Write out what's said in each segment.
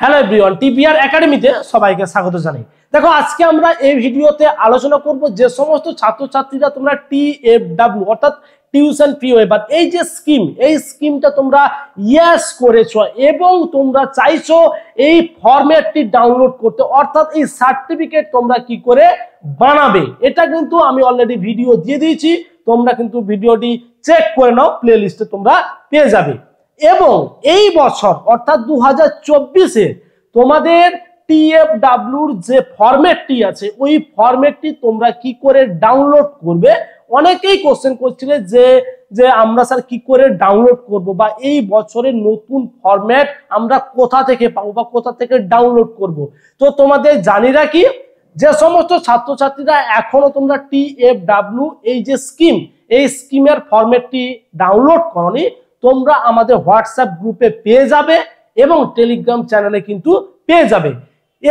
Hello everyone TPR একাডেমিতে সবাইকে স্বাগত জানাই দেখো আজকে আমরা এই ভিডিওতে আলোচনা করব যে সমস্ত ছাত্রছাত্রীরা তোমরা টিএফডাব্লিউ অর্থাৎ টিউশন ফি ওয়েবার এই যে স্কিম এই স্কিমটা তোমরা ইয়াস করেছ এবং তোমরা চাইছো এই ফর্ম্যাটটি ডাউনলোড করতে অর্থাৎ এই সার্টিফিকেট তোমরা কি করে বানাবে এটা কিন্তু আমি অলরেডি ভিডিও দিয়ে দিয়েছি তোমরা কিন্তু ভিডিওটি চেক করে নাও প্লে তোমরা পেয়ে যাবে এবং এই বছর অর্থাৎ দু হাজার চব্বিশে তোমাদের টিএফডাব্লুর যে ফর্মেটটি আছে ওই ফর্মেটটি তোমরা কি করে ডাউনলোড করবে অনেকেই কোশ্চেন করছিলে যে যে আমরা স্যার কি করে ডাউনলোড করব বা এই বছরের নতুন ফর্ম্যাট আমরা কোথা থেকে পাবো বা কোথা থেকে ডাউনলোড করব তো তোমাদের জানি রাখি যে সমস্ত ছাত্রছাত্রীরা এখনো তোমরা টিএফডাব্লু এই যে স্কিম এই স্কিমের ফর্মেটটি ডাউনলোড করনি তোমরা আমাদের হোয়াটসঅ্যাপ গ্রুপে পেয়ে যাবে এবং টেলিগ্রাম চ্যানেলে কিন্তু পেয়ে যাবে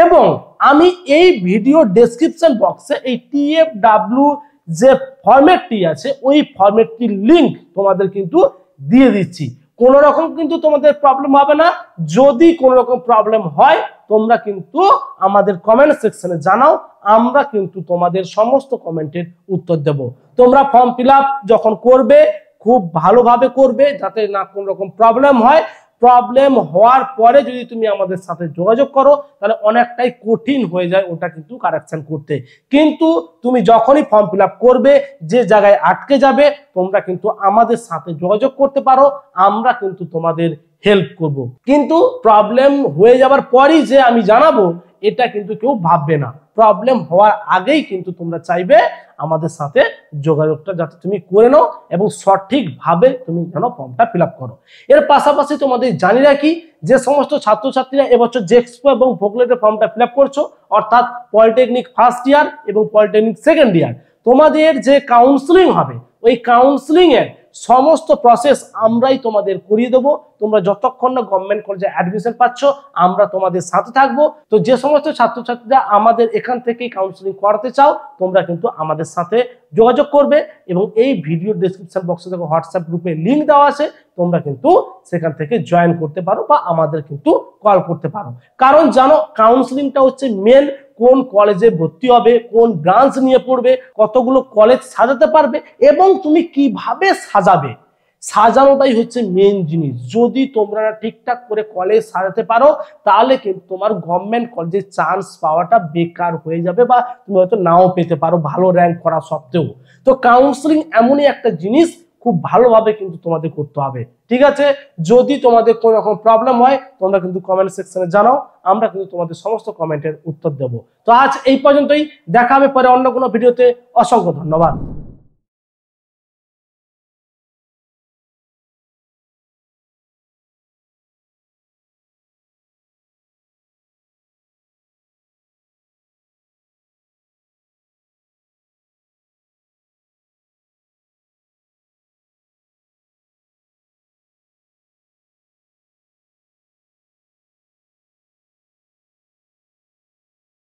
এবং আমি এই ভিডিও ডেসক্রিপশন বক্সে এই টিএফডাব্লিউ যে ফর্মেটটি আছে ওই ফর্মেটটির লিংক তোমাদের কিন্তু দিয়ে দিচ্ছি কোনো রকম কিন্তু তোমাদের প্রবলেম হবে না যদি কোনোরকম রকম প্রবলেম হয় তোমরা কিন্তু আমাদের কমেন্ট সেকশনে জানাও আমরা কিন্তু তোমাদের সমস্ত কমেন্টের উত্তর দেব তোমরা ফর্ম ফিল যখন করবে খুব ভালোভাবে করবে যাতে না কোনো রকম প্রবলেম হয় প্রবলেম হওয়ার পরে যদি তুমি আমাদের সাথে যোগাযোগ করো তাহলে অনেকটাই কঠিন হয়ে যায় ওটা কিন্তু কারেকশন করতে কিন্তু তুমি যখনই ফর্ম ফিল করবে যে জায়গায় আটকে যাবে তোমরা কিন্তু আমাদের সাথে যোগাযোগ করতে পারো আমরা কিন্তু তোমাদের হেল্প করব। কিন্তু প্রবলেম হয়ে যাওয়ার পরই যে আমি জানাবো এটা কিন্তু কেউ ভাববে না প্রবলেম হওয়ার আগেই কিন্তু তোমরা চাইবে আমাদের সাথে যোগাযোগটা যাতে তুমি করে নাও এবং সঠিকভাবে তুমি যেন ফর্মটা ফিল করো এর পাশাপাশি তোমাদের জানি রাখি যে সমস্ত ছাত্রছাত্রীরা এবছর জেক্সপো এবং ভোকলেটের ফর্মটা ফিল আপ করছো অর্থাৎ পলিটেকনিক ফার্স্ট ইয়ার এবং পলিটেকনিক সেকেন্ড ইয়ার তোমাদের যে কাউন্সিলিং হবে ওই কাউন্সিলিংয়ের সমস্ত প্রসেস আমরাই তোমাদের করিয়ে দেবো তোমরা যতক্ষণ না গভর্নমেন্ট কলেজে অ্যাডমিশন পাচ্ছ আমরা তোমাদের সাথে থাকবো তো যে সমস্ত ছাত্রছাত্রীরা আমাদের এখান থেকেই কাউন্সিলিং করাতে চাও তোমরা কিন্তু আমাদের সাথে যোগাযোগ করবে এবং এই ভিডিও ডিসক্রিপশন বক্সে থেকে হোয়াটসঅ্যাপ গ্রুপে লিঙ্ক দেওয়া আছে তোমরা কিন্তু সেখান থেকে জয়েন করতে পারো বা আমাদের কিন্তু কল করতে পারো কারণ জানো কাউন্সিলিংটা হচ্ছে মেন কোন কলেজে ভর্তি হবে কোন ব্রাঞ্চ নিয়ে পড়বে কতগুলো কলেজ সাজাতে পারবে এবং তুমি কিভাবে সাজাবে সাজানোটাই হচ্ছে মেন জিনিস যদি তোমরা ঠিকঠাক করে কলেজ সাজাতে পারো তাহলে কিন্তু তোমার গভর্নমেন্ট কলেজে চান্স পাওয়াটা বেকার হয়ে যাবে বা তুমি হয়তো নাও পেতে পারো ভালো র্যাঙ্ক করা সত্ত্বেও তো কাউন্সিলিং এমনই একটা জিনিস খুব ভালোভাবে কিন্তু তোমাদের করতে হবে ঠিক আছে যদি তোমাদের কোনো রকম প্রবলেম হয় তোমরা কিন্তু কমেন্ট সেকশনে জানাও আমরা কিন্তু তোমাদের সমস্ত কমেন্টের উত্তর দেব তো আজ এই পর্যন্তই দেখা হবে পরে অন্য কোনো ভিডিওতে অসংখ্য ধন্যবাদ